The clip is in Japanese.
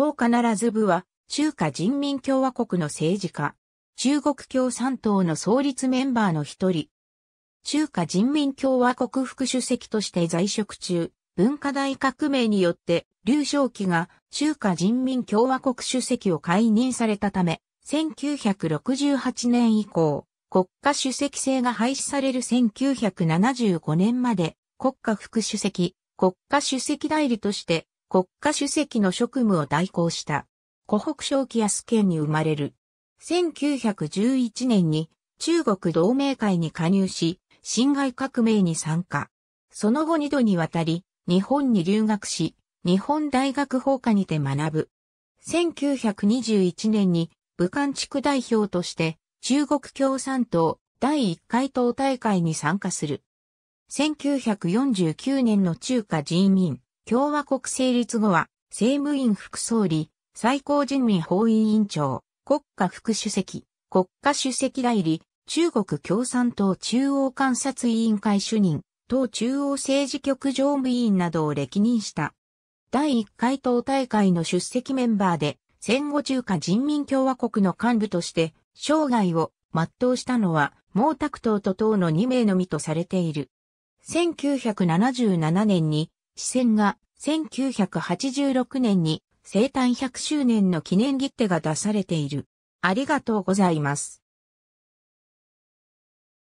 党必ず部は、中華人民共和国の政治家。中国共産党の創立メンバーの一人。中華人民共和国副主席として在職中、文化大革命によって、劉少奇が中華人民共和国主席を解任されたため、1968年以降、国家主席制が廃止される1975年まで、国家副主席、国家主席代理として国家主席の職務を代行した。湖北省キアス県に生まれる。1911年に中国同盟会に加入し、辛亥革命に参加。その後二度にわたり、日本に留学し、日本大学法科にて学ぶ。1921年に武漢地区代表として中国共産党第1回党大会に参加する。1949年の中華人民共和国成立後は、政務院副総理、最高人民法委員長、国家副主席、国家主席代理、中国共産党中央観察委員会主任、党中央政治局常務委員などを歴任した。第1回党大会の出席メンバーで、戦後中華人民共和国の幹部として、生涯を全うしたのは、毛沢東と党の2名のみとされている。1977年に支線が1986年に生誕100周年の記念切手が出されている。ありがとうございます。